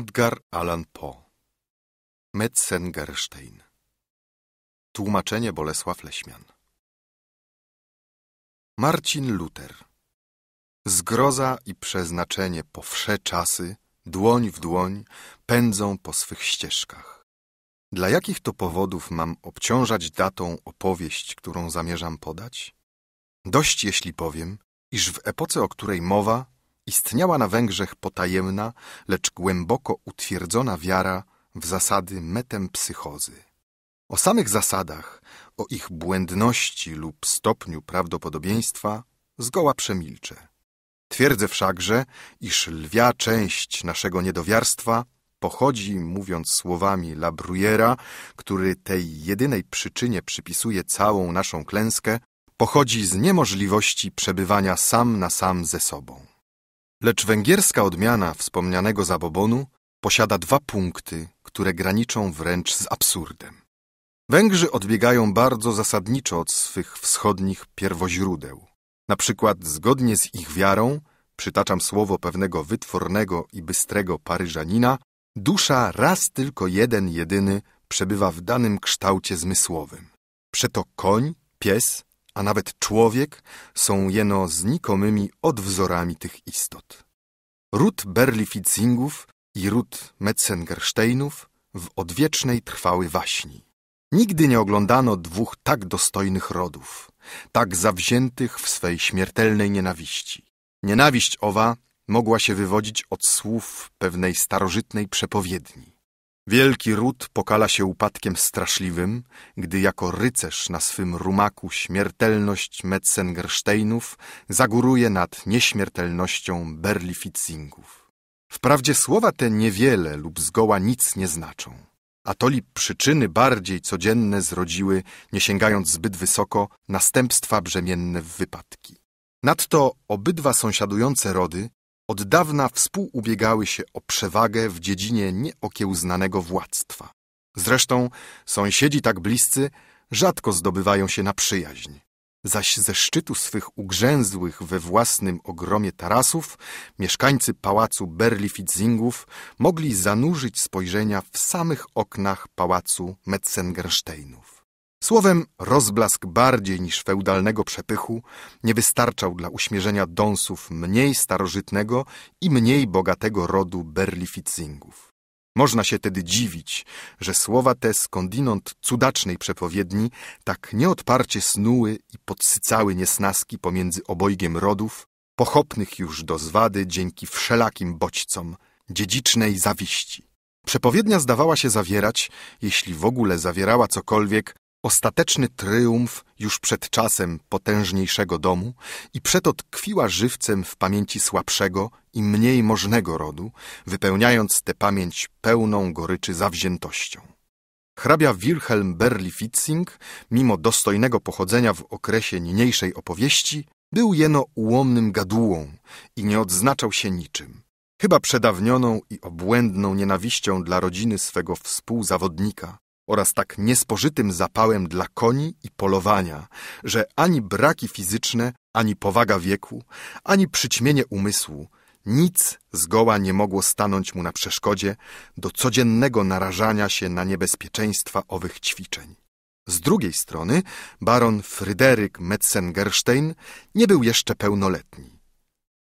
Edgar Allan Poe Metzengerstein Tłumaczenie Bolesław Leśmian Marcin Luther Zgroza i przeznaczenie po wsze czasy, dłoń w dłoń, pędzą po swych ścieżkach. Dla jakich to powodów mam obciążać datą opowieść, którą zamierzam podać? Dość jeśli powiem, iż w epoce, o której mowa, Istniała na Węgrzech potajemna, lecz głęboko utwierdzona wiara w zasady metempsychozy. O samych zasadach, o ich błędności lub stopniu prawdopodobieństwa zgoła przemilczę. Twierdzę wszakże, iż lwia część naszego niedowiarstwa pochodzi, mówiąc słowami La Bruyera, który tej jedynej przyczynie przypisuje całą naszą klęskę, pochodzi z niemożliwości przebywania sam na sam ze sobą. Lecz węgierska odmiana wspomnianego zabobonu posiada dwa punkty, które graniczą wręcz z absurdem. Węgrzy odbiegają bardzo zasadniczo od swych wschodnich pierwoźródeł. Na przykład, zgodnie z ich wiarą, przytaczam słowo pewnego wytwornego i bystrego Paryżanina, dusza raz tylko jeden jedyny przebywa w danym kształcie zmysłowym. Przeto koń, pies, a nawet człowiek są jeno znikomymi odwzorami tych istot. Ród Berlifitzingów i ród Metzengersteinów w odwiecznej trwały waśni. Nigdy nie oglądano dwóch tak dostojnych rodów, tak zawziętych w swej śmiertelnej nienawiści. Nienawiść owa mogła się wywodzić od słów pewnej starożytnej przepowiedni. Wielki ród pokala się upadkiem straszliwym, gdy jako rycerz na swym rumaku śmiertelność Metzengersteinów zagóruje nad nieśmiertelnością Berlifitzingów. Wprawdzie słowa te niewiele lub zgoła nic nie znaczą, a toli przyczyny bardziej codzienne zrodziły, nie sięgając zbyt wysoko, następstwa brzemienne w wypadki. Nadto obydwa sąsiadujące rody od dawna współubiegały się o przewagę w dziedzinie nieokiełznanego władztwa. Zresztą sąsiedzi tak bliscy rzadko zdobywają się na przyjaźń. Zaś ze szczytu swych ugrzęzłych we własnym ogromie tarasów mieszkańcy pałacu Berlifitzingów mogli zanurzyć spojrzenia w samych oknach pałacu Metzengersteinów. Słowem, rozblask bardziej niż feudalnego przepychu nie wystarczał dla uśmierzenia dąsów mniej starożytnego i mniej bogatego rodu berlificingów. Można się tedy dziwić, że słowa te skądinąd cudacznej przepowiedni tak nieodparcie snuły i podsycały niesnaski pomiędzy obojgiem rodów, pochopnych już do zwady dzięki wszelakim bodźcom, dziedzicznej zawiści. Przepowiednia zdawała się zawierać, jeśli w ogóle zawierała cokolwiek, ostateczny tryumf już przed czasem potężniejszego domu i przeto tkwiła żywcem w pamięci słabszego i mniej możnego rodu, wypełniając tę pamięć pełną goryczy zawziętością. Hrabia Wilhelm Berlifitzing, mimo dostojnego pochodzenia w okresie niniejszej opowieści, był jeno ułomnym gadułą i nie odznaczał się niczym. Chyba przedawnioną i obłędną nienawiścią dla rodziny swego współzawodnika, oraz tak niespożytym zapałem dla koni i polowania, że ani braki fizyczne, ani powaga wieku, ani przyćmienie umysłu, nic zgoła nie mogło stanąć mu na przeszkodzie do codziennego narażania się na niebezpieczeństwa owych ćwiczeń. Z drugiej strony baron Fryderyk Metzengerstein nie był jeszcze pełnoletni.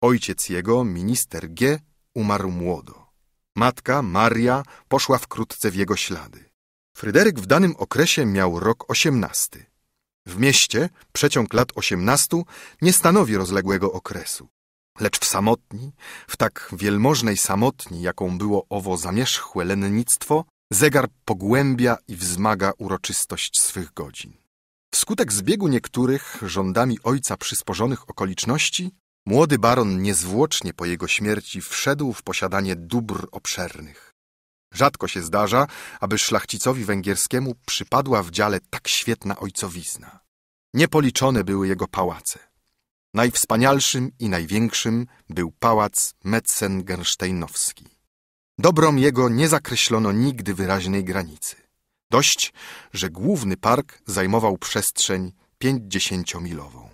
Ojciec jego, minister G., umarł młodo. Matka, Maria, poszła wkrótce w jego ślady. Fryderyk w danym okresie miał rok osiemnasty. W mieście przeciąg lat osiemnastu nie stanowi rozległego okresu. Lecz w samotni, w tak wielmożnej samotni, jaką było owo zamierzchłe lennictwo, zegar pogłębia i wzmaga uroczystość swych godzin. Wskutek zbiegu niektórych rządami ojca przysporzonych okoliczności, młody baron niezwłocznie po jego śmierci wszedł w posiadanie dóbr obszernych. Rzadko się zdarza, aby szlachcicowi węgierskiemu przypadła w dziale tak świetna ojcowizna. Niepoliczone były jego pałace. Najwspanialszym i największym był pałac Metzengersteinowski. Dobrom jego nie zakreślono nigdy wyraźnej granicy. Dość, że główny park zajmował przestrzeń pięćdziesięciomilową.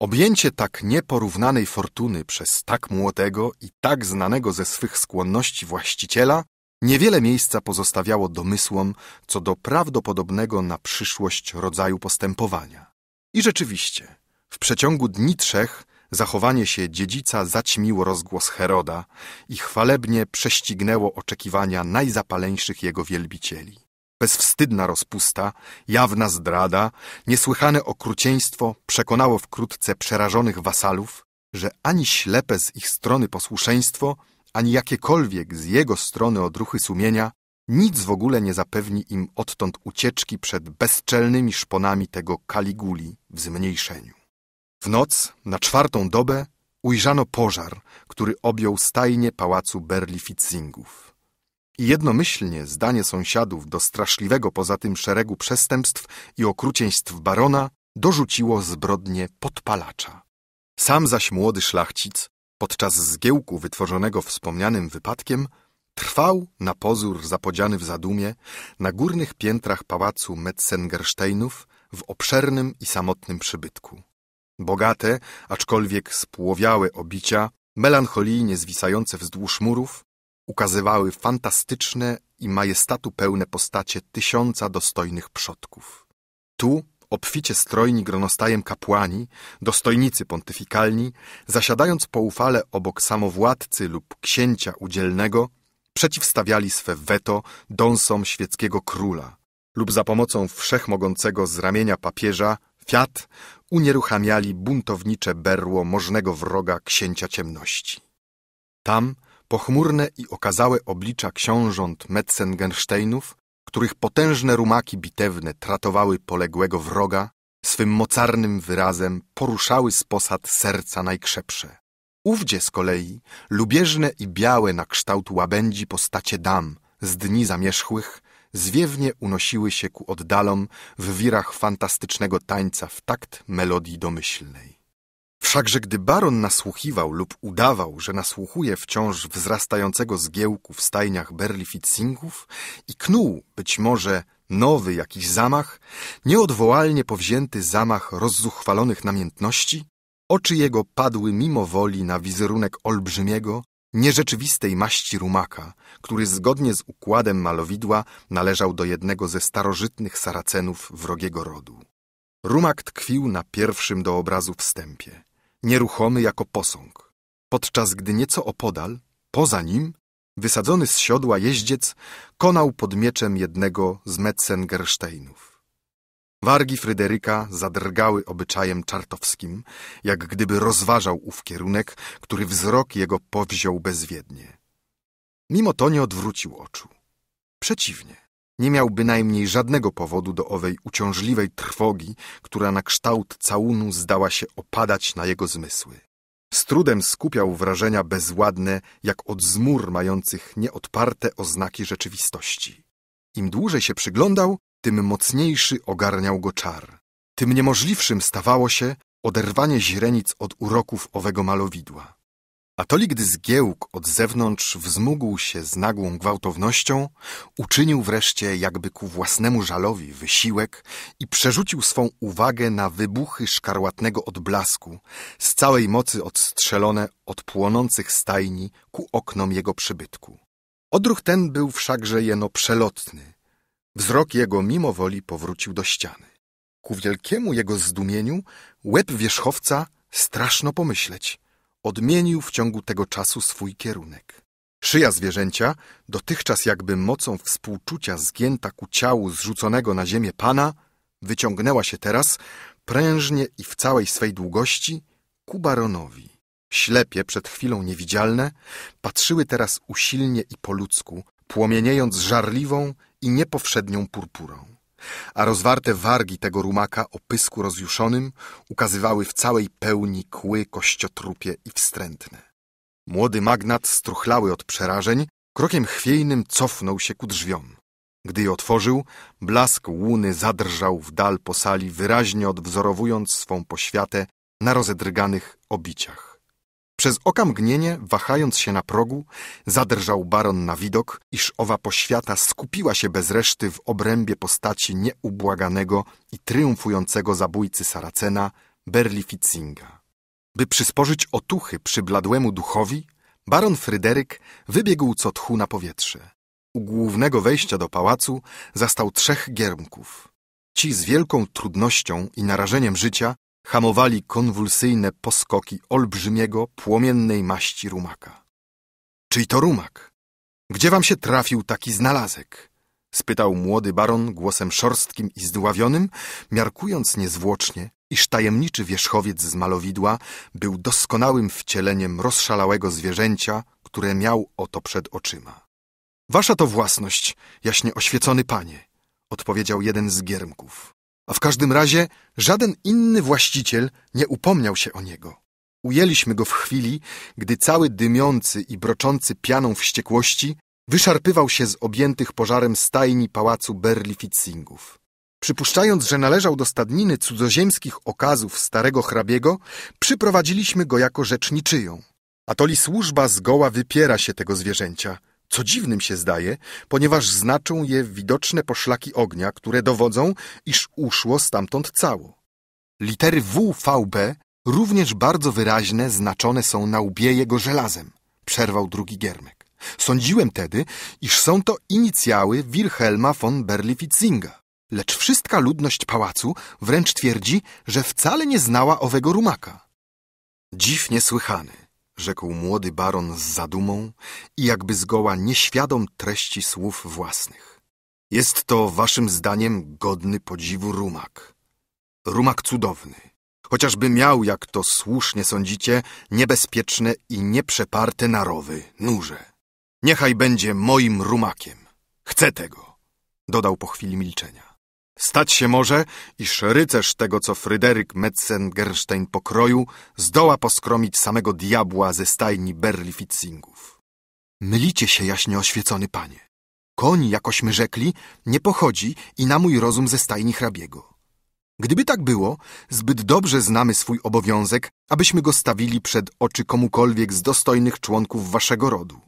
Objęcie tak nieporównanej fortuny przez tak młodego i tak znanego ze swych skłonności właściciela Niewiele miejsca pozostawiało domysłom co do prawdopodobnego na przyszłość rodzaju postępowania. I rzeczywiście, w przeciągu dni trzech zachowanie się dziedzica zaćmiło rozgłos Heroda i chwalebnie prześcignęło oczekiwania najzapaleńszych jego wielbicieli. Bezwstydna rozpusta, jawna zdrada, niesłychane okrucieństwo przekonało wkrótce przerażonych wasalów, że ani ślepe z ich strony posłuszeństwo ani jakiekolwiek z jego strony odruchy sumienia, nic w ogóle nie zapewni im odtąd ucieczki przed bezczelnymi szponami tego Kaliguli w zmniejszeniu. W noc, na czwartą dobę, ujrzano pożar, który objął stajnie pałacu Berlifitzingów. I jednomyślnie zdanie sąsiadów do straszliwego poza tym szeregu przestępstw i okrucieństw barona dorzuciło zbrodnię podpalacza. Sam zaś młody szlachcic podczas zgiełku wytworzonego wspomnianym wypadkiem, trwał na pozór zapodziany w zadumie na górnych piętrach pałacu Metzengersteinów w obszernym i samotnym przybytku. Bogate, aczkolwiek spłowiałe obicia, melancholijnie zwisające wzdłuż murów, ukazywały fantastyczne i majestatu pełne postacie tysiąca dostojnych przodków. Tu obficie strojni gronostajem kapłani, dostojnicy pontyfikalni, zasiadając poufale obok samowładcy lub księcia udzielnego, przeciwstawiali swe weto dąsom świeckiego króla lub za pomocą wszechmogącego z ramienia papieża, fiat, unieruchamiali buntownicze berło możnego wroga księcia ciemności. Tam pochmurne i okazałe oblicza książąt Metzengensteinów których potężne rumaki bitewne tratowały poległego wroga, swym mocarnym wyrazem poruszały z posad serca najkrzepsze. Ówdzie z kolei lubieżne i białe na kształt łabędzi postacie dam z dni zamierzchłych zwiewnie unosiły się ku oddalom w wirach fantastycznego tańca w takt melodii domyślnej. Wszakże gdy baron nasłuchiwał lub udawał, że nasłuchuje wciąż wzrastającego zgiełku w stajniach Berlifitzingów i knuł być może nowy jakiś zamach, nieodwołalnie powzięty zamach rozzuchwalonych namiętności, oczy jego padły mimo woli na wizerunek olbrzymiego, nierzeczywistej maści rumaka, który zgodnie z układem malowidła należał do jednego ze starożytnych saracenów wrogiego rodu. Rumak tkwił na pierwszym do obrazu wstępie nieruchomy jako posąg, podczas gdy nieco opodal, poza nim, wysadzony z siodła jeździec konał pod mieczem jednego z Metzengersteinów. Wargi Fryderyka zadrgały obyczajem czartowskim, jak gdyby rozważał ów kierunek, który wzrok jego powziął bezwiednie. Mimo to nie odwrócił oczu. Przeciwnie. Nie miał bynajmniej żadnego powodu do owej uciążliwej trwogi, która na kształt całunu zdała się opadać na jego zmysły. Z trudem skupiał wrażenia bezładne, jak od zmór mających nieodparte oznaki rzeczywistości. Im dłużej się przyglądał, tym mocniejszy ogarniał go czar. Tym niemożliwszym stawało się oderwanie źrenic od uroków owego malowidła gdy zgiełk od zewnątrz wzmógł się z nagłą gwałtownością, uczynił wreszcie jakby ku własnemu żalowi wysiłek i przerzucił swą uwagę na wybuchy szkarłatnego odblasku, z całej mocy odstrzelone od płonących stajni ku oknom jego przybytku. Odruch ten był wszakże jeno przelotny. Wzrok jego mimo woli powrócił do ściany. Ku wielkiemu jego zdumieniu łeb wierzchowca straszno pomyśleć – odmienił w ciągu tego czasu swój kierunek. Szyja zwierzęcia, dotychczas jakby mocą współczucia zgięta ku ciału zrzuconego na ziemię pana, wyciągnęła się teraz prężnie i w całej swej długości ku baronowi. Ślepie, przed chwilą niewidzialne, patrzyły teraz usilnie i po ludzku, płomieniejąc żarliwą i niepowszednią purpurą a rozwarte wargi tego rumaka o pysku rozjuszonym ukazywały w całej pełni kły kościotrupie i wstrętne. Młody magnat, struchlały od przerażeń, krokiem chwiejnym cofnął się ku drzwiom. Gdy je otworzył, blask łuny zadrżał w dal po sali, wyraźnie odwzorowując swą poświatę na rozedrganych obiciach. Przez okamgnienie, wahając się na progu, zadrżał baron na widok, iż owa poświata skupiła się bez reszty w obrębie postaci nieubłaganego i triumfującego zabójcy Saracena, Berlificinga. By przysporzyć otuchy przybladłemu duchowi, baron Fryderyk wybiegł co tchu na powietrze. U głównego wejścia do pałacu zastał trzech giermków. Ci z wielką trudnością i narażeniem życia hamowali konwulsyjne poskoki olbrzymiego, płomiennej maści rumaka. Czyj to rumak? Gdzie wam się trafił taki znalazek? spytał młody baron głosem szorstkim i zdławionym, miarkując niezwłocznie, iż tajemniczy wierzchowiec z malowidła był doskonałym wcieleniem rozszalałego zwierzęcia, które miał oto przed oczyma. Wasza to własność, jaśnie oświecony panie, odpowiedział jeden z giermków a w każdym razie żaden inny właściciel nie upomniał się o niego. Ujęliśmy go w chwili, gdy cały dymiący i broczący pianą wściekłości wyszarpywał się z objętych pożarem stajni pałacu Berlifitzingów. Przypuszczając, że należał do stadniny cudzoziemskich okazów starego hrabiego, przyprowadziliśmy go jako rzeczniczyją. Atoli służba zgoła wypiera się tego zwierzęcia, co dziwnym się zdaje, ponieważ znaczą je widoczne poszlaki ognia, które dowodzą, iż uszło stamtąd cało. Litery WVB również bardzo wyraźne znaczone są na łbie jego żelazem, przerwał drugi Giermek. Sądziłem tedy, iż są to inicjały Wilhelma von Berlifitzinga, Lecz wszystka ludność pałacu wręcz twierdzi, że wcale nie znała owego rumaka. Dziw niesłychany rzekł młody baron z zadumą i jakby zgoła nieświadom treści słów własnych. Jest to, waszym zdaniem, godny podziwu rumak. Rumak cudowny, chociażby miał, jak to słusznie sądzicie, niebezpieczne i nieprzeparte narowy, nurze. Niechaj będzie moim rumakiem. Chcę tego, dodał po chwili milczenia. Stać się może, iż rycerz tego, co Fryderyk Metzengerstein pokroił, zdoła poskromić samego diabła ze stajni Berlifitzingów. Mylicie się, jaśnie oświecony panie. Koń, jakośmy rzekli, nie pochodzi i na mój rozum ze stajni hrabiego. Gdyby tak było, zbyt dobrze znamy swój obowiązek, abyśmy go stawili przed oczy komukolwiek z dostojnych członków waszego rodu.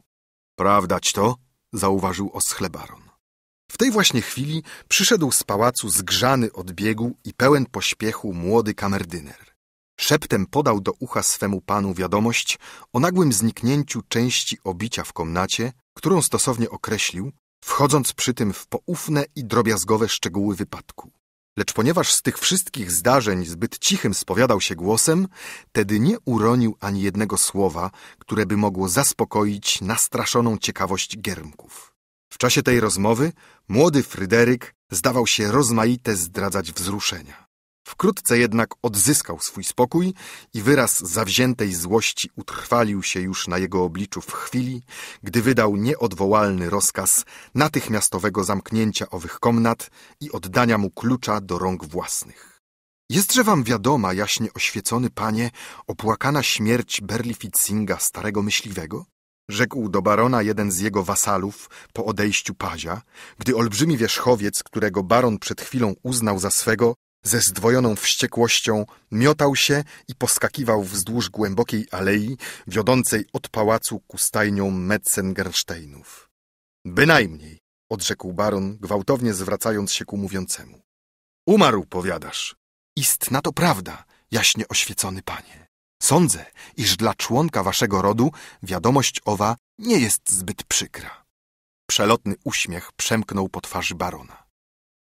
Prawdać to, zauważył Oschlebaron. W tej właśnie chwili przyszedł z pałacu zgrzany od biegu i pełen pośpiechu młody kamerdyner. Szeptem podał do ucha swemu panu wiadomość o nagłym zniknięciu części obicia w komnacie, którą stosownie określił, wchodząc przy tym w poufne i drobiazgowe szczegóły wypadku. Lecz ponieważ z tych wszystkich zdarzeń zbyt cichym spowiadał się głosem, tedy nie uronił ani jednego słowa, które by mogło zaspokoić nastraszoną ciekawość Giermków. W czasie tej rozmowy młody Fryderyk zdawał się rozmaite zdradzać wzruszenia. Wkrótce jednak odzyskał swój spokój i wyraz zawziętej złości utrwalił się już na jego obliczu w chwili, gdy wydał nieodwołalny rozkaz natychmiastowego zamknięcia owych komnat i oddania mu klucza do rąk własnych. Jestże wam wiadoma, jaśnie oświecony panie, opłakana śmierć Berlificinga, starego myśliwego? rzekł do barona jeden z jego wasalów po odejściu pazia, gdy olbrzymi wierzchowiec, którego baron przed chwilą uznał za swego, ze zdwojoną wściekłością miotał się i poskakiwał wzdłuż głębokiej alei wiodącej od pałacu ku stajnią Metzengersteinów. Bynajmniej, odrzekł baron, gwałtownie zwracając się ku mówiącemu. Umarł, powiadasz. Istna to prawda, jaśnie oświecony panie. Sądzę, iż dla członka waszego rodu wiadomość owa nie jest zbyt przykra. Przelotny uśmiech przemknął po twarzy barona.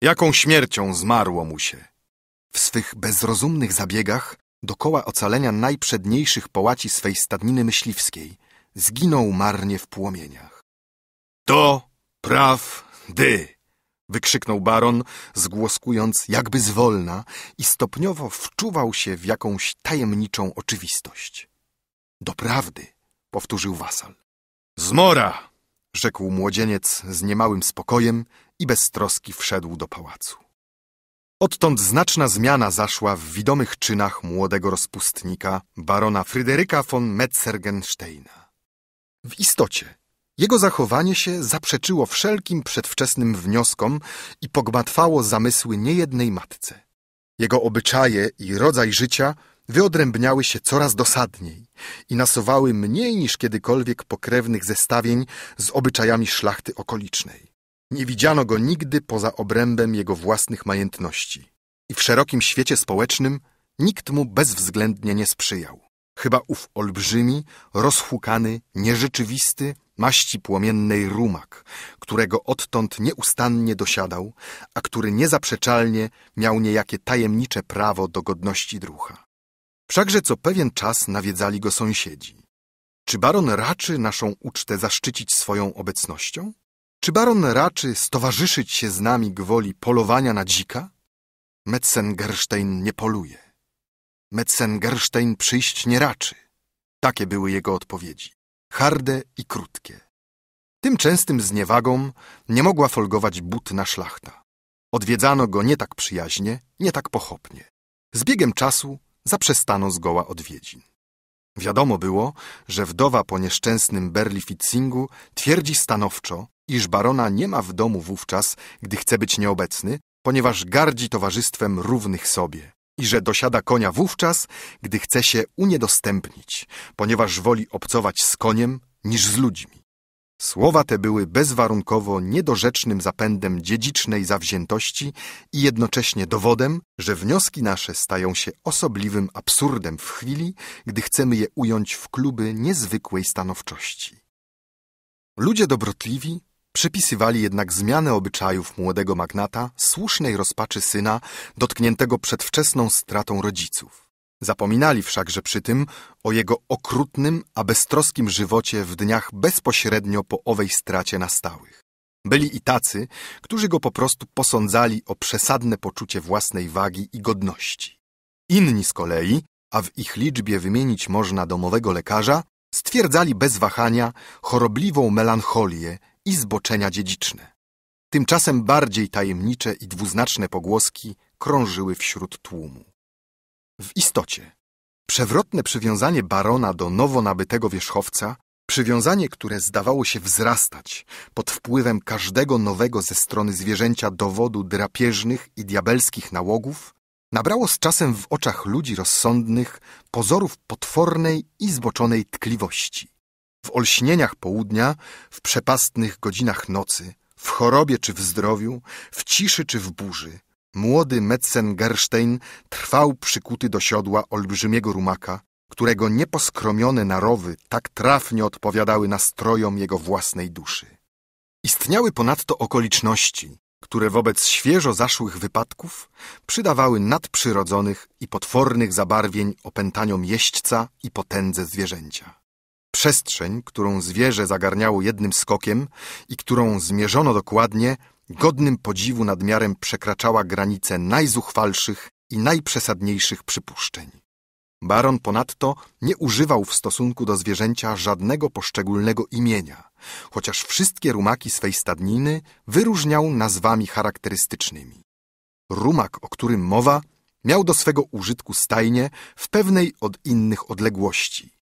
Jaką śmiercią zmarło mu się? W swych bezrozumnych zabiegach dokoła ocalenia najprzedniejszych połaci swej stadniny myśliwskiej zginął marnie w płomieniach. To prawdy! wykrzyknął baron, zgłoskując jakby zwolna i stopniowo wczuwał się w jakąś tajemniczą oczywistość. Doprawdy, powtórzył wasal. Zmora! rzekł młodzieniec z niemałym spokojem i bez troski wszedł do pałacu. Odtąd znaczna zmiana zaszła w widomych czynach młodego rozpustnika, barona Fryderyka von Metzergensteina. W istocie, jego zachowanie się zaprzeczyło wszelkim przedwczesnym wnioskom i pogmatwało zamysły niejednej matce. Jego obyczaje i rodzaj życia wyodrębniały się coraz dosadniej i nasowały mniej niż kiedykolwiek pokrewnych zestawień z obyczajami szlachty okolicznej. Nie widziano go nigdy poza obrębem jego własnych majętności. I w szerokim świecie społecznym nikt mu bezwzględnie nie sprzyjał. Chyba ów olbrzymi, rozhukany, nierzeczywisty, maści płomiennej rumak, którego odtąd nieustannie dosiadał, a który niezaprzeczalnie miał niejakie tajemnicze prawo do godności drucha. Wszakże co pewien czas nawiedzali go sąsiedzi. Czy baron raczy naszą ucztę zaszczycić swoją obecnością? Czy baron raczy stowarzyszyć się z nami gwoli polowania na dzika? Metzengerstein nie poluje. Metzengerstein przyjść nie raczy. Takie były jego odpowiedzi harde i krótkie. Tym częstym zniewagą nie mogła folgować butna szlachta. Odwiedzano go nie tak przyjaźnie, nie tak pochopnie. Z biegiem czasu zaprzestano zgoła odwiedzin. Wiadomo było, że wdowa po nieszczęsnym Berlificingu twierdzi stanowczo, iż barona nie ma w domu wówczas, gdy chce być nieobecny, ponieważ gardzi towarzystwem równych sobie, i że dosiada konia wówczas, gdy chce się uniedostępnić, ponieważ woli obcować z koniem niż z ludźmi. Słowa te były bezwarunkowo niedorzecznym zapędem dziedzicznej zawziętości i jednocześnie dowodem, że wnioski nasze stają się osobliwym absurdem w chwili, gdy chcemy je ująć w kluby niezwykłej stanowczości. Ludzie dobrotliwi Przypisywali jednak zmianę obyczajów młodego magnata słusznej rozpaczy syna dotkniętego przedwczesną stratą rodziców. Zapominali wszakże przy tym o jego okrutnym, a beztroskim żywocie w dniach bezpośrednio po owej stracie na stałych. Byli i tacy, którzy go po prostu posądzali o przesadne poczucie własnej wagi i godności. Inni z kolei, a w ich liczbie wymienić można domowego lekarza, stwierdzali bez wahania chorobliwą melancholię i zboczenia dziedziczne. Tymczasem bardziej tajemnicze i dwuznaczne pogłoski krążyły wśród tłumu. W istocie, przewrotne przywiązanie barona do nowo nabytego wierzchowca, przywiązanie, które zdawało się wzrastać pod wpływem każdego nowego ze strony zwierzęcia dowodu drapieżnych i diabelskich nałogów, nabrało z czasem w oczach ludzi rozsądnych pozorów potwornej i zboczonej tkliwości w olśnieniach południa, w przepastnych godzinach nocy, w chorobie czy w zdrowiu, w ciszy czy w burzy. Młody Metzen Gerstein trwał przykuty do siodła olbrzymiego rumaka, którego nieposkromione narowy tak trafnie odpowiadały nastrojom jego własnej duszy. Istniały ponadto okoliczności, które wobec świeżo zaszłych wypadków przydawały nadprzyrodzonych i potwornych zabarwień opętaniom jeźdźca i potędze zwierzęcia. Przestrzeń, którą zwierzę zagarniało jednym skokiem i którą zmierzono dokładnie, godnym podziwu nadmiarem przekraczała granice najzuchwalszych i najprzesadniejszych przypuszczeń. Baron ponadto nie używał w stosunku do zwierzęcia żadnego poszczególnego imienia, chociaż wszystkie rumaki swej stadniny wyróżniał nazwami charakterystycznymi. Rumak, o którym mowa, miał do swego użytku stajnie w pewnej od innych odległości.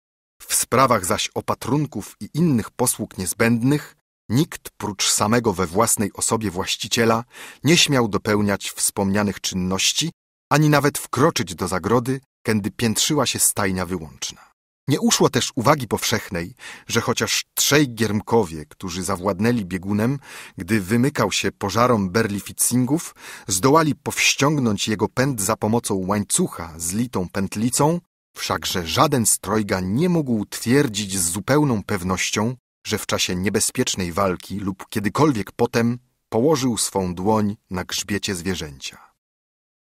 W sprawach zaś opatrunków i innych posług niezbędnych nikt prócz samego we własnej osobie właściciela nie śmiał dopełniać wspomnianych czynności ani nawet wkroczyć do zagrody, kędy piętrzyła się stajnia wyłączna. Nie uszło też uwagi powszechnej, że chociaż trzej giermkowie, którzy zawładnęli biegunem, gdy wymykał się pożarom berlificingów, zdołali powściągnąć jego pęd za pomocą łańcucha z litą pętlicą, Wszakże żaden strojga nie mógł twierdzić z zupełną pewnością, że w czasie niebezpiecznej walki lub kiedykolwiek potem położył swą dłoń na grzbiecie zwierzęcia.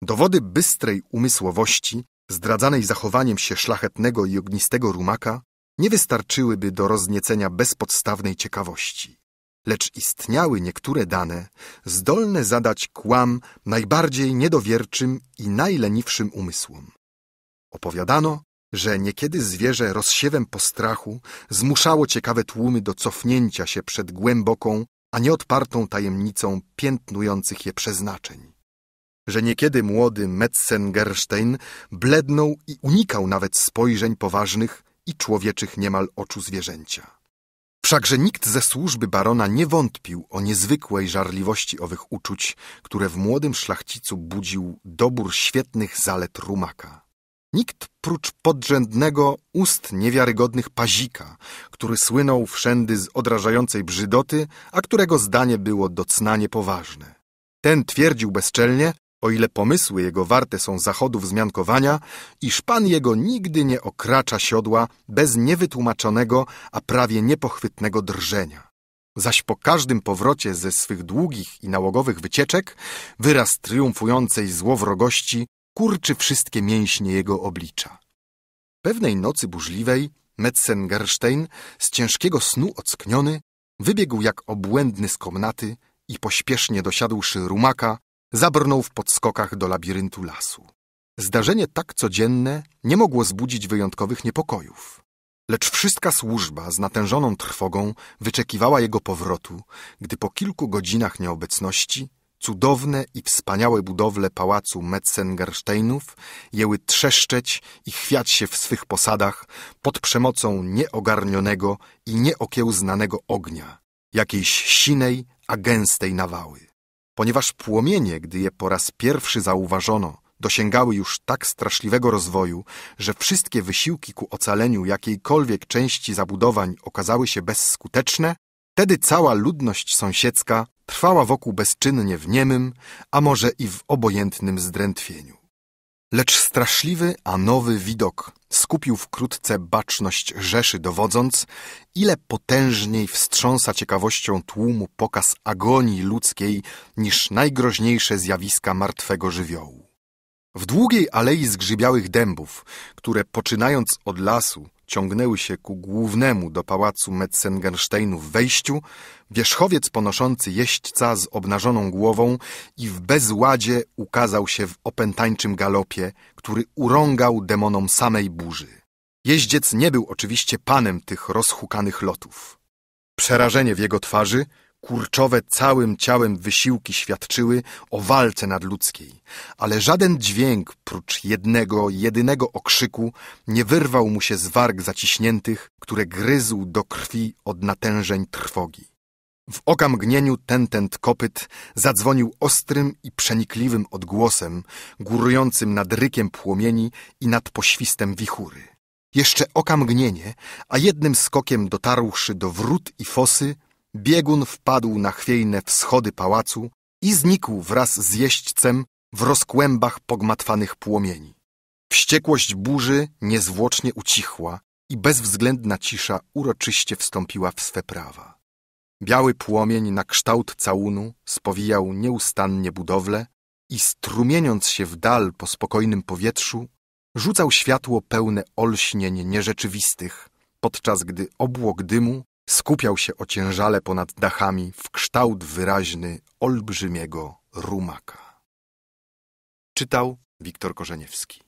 Dowody bystrej umysłowości, zdradzanej zachowaniem się szlachetnego i ognistego rumaka, nie wystarczyłyby do rozniecenia bezpodstawnej ciekawości. Lecz istniały niektóre dane, zdolne zadać kłam najbardziej niedowierczym i najleniwszym umysłom. Opowiadano, że niekiedy zwierzę rozsiewem postrachu zmuszało ciekawe tłumy do cofnięcia się przed głęboką, a nieodpartą tajemnicą piętnujących je przeznaczeń. Że niekiedy młody Metzengerstein blednął i unikał nawet spojrzeń poważnych i człowieczych niemal oczu zwierzęcia. Wszakże nikt ze służby barona nie wątpił o niezwykłej żarliwości owych uczuć, które w młodym szlachcicu budził dobór świetnych zalet rumaka. Nikt prócz podrzędnego ust niewiarygodnych pazika, który słynął wszędy z odrażającej brzydoty, a którego zdanie było docnanie poważne. Ten twierdził bezczelnie, o ile pomysły jego warte są zachodów zmiankowania, iż pan jego nigdy nie okracza siodła bez niewytłumaczonego, a prawie niepochwytnego drżenia. Zaś po każdym powrocie ze swych długich i nałogowych wycieczek, wyraz triumfującej złowrogości kurczy wszystkie mięśnie jego oblicza. Pewnej nocy burzliwej Metzengerstein, z ciężkiego snu ockniony, wybiegł jak obłędny z komnaty i pośpiesznie dosiadłszy rumaka, zabrnął w podskokach do labiryntu lasu. Zdarzenie tak codzienne nie mogło zbudzić wyjątkowych niepokojów. Lecz wszystka służba z natężoną trwogą wyczekiwała jego powrotu, gdy po kilku godzinach nieobecności cudowne i wspaniałe budowle pałacu Metzengersteinów jęły trzeszczeć i chwiać się w swych posadach pod przemocą nieogarnionego i nieokiełznanego ognia, jakiejś sinej, a gęstej nawały. Ponieważ płomienie, gdy je po raz pierwszy zauważono, dosięgały już tak straszliwego rozwoju, że wszystkie wysiłki ku ocaleniu jakiejkolwiek części zabudowań okazały się bezskuteczne, wtedy cała ludność sąsiedzka trwała wokół bezczynnie w niemym, a może i w obojętnym zdrętwieniu. Lecz straszliwy, a nowy widok skupił wkrótce baczność Rzeszy, dowodząc, ile potężniej wstrząsa ciekawością tłumu pokaz agonii ludzkiej niż najgroźniejsze zjawiska martwego żywiołu. W długiej alei zgrzybiałych dębów, które poczynając od lasu, ciągnęły się ku głównemu do pałacu Metzengersteinu wejściu, wierzchowiec ponoszący jeźdźca z obnażoną głową i w bezładzie ukazał się w opętańczym galopie, który urągał demonom samej burzy. Jeździec nie był oczywiście panem tych rozhukanych lotów. Przerażenie w jego twarzy – kurczowe całym ciałem wysiłki świadczyły o walce nadludzkiej, ale żaden dźwięk prócz jednego, jedynego okrzyku nie wyrwał mu się z warg zaciśniętych, które gryzł do krwi od natężeń trwogi. W okamgnieniu ten kopyt zadzwonił ostrym i przenikliwym odgłosem, górującym nad rykiem płomieni i nad poświstem wichury. Jeszcze okamgnienie, a jednym skokiem dotarłszy do wrót i fosy, biegun wpadł na chwiejne wschody pałacu i znikł wraz z jeźdźcem w rozkłębach pogmatwanych płomieni. Wściekłość burzy niezwłocznie ucichła i bezwzględna cisza uroczyście wstąpiła w swe prawa. Biały płomień na kształt całunu spowijał nieustannie budowle i strumieniąc się w dal po spokojnym powietrzu, rzucał światło pełne olśnień nierzeczywistych, podczas gdy obłok dymu skupiał się ociężale ponad dachami w kształt wyraźny olbrzymiego rumaka. Czytał Wiktor Korzeniewski.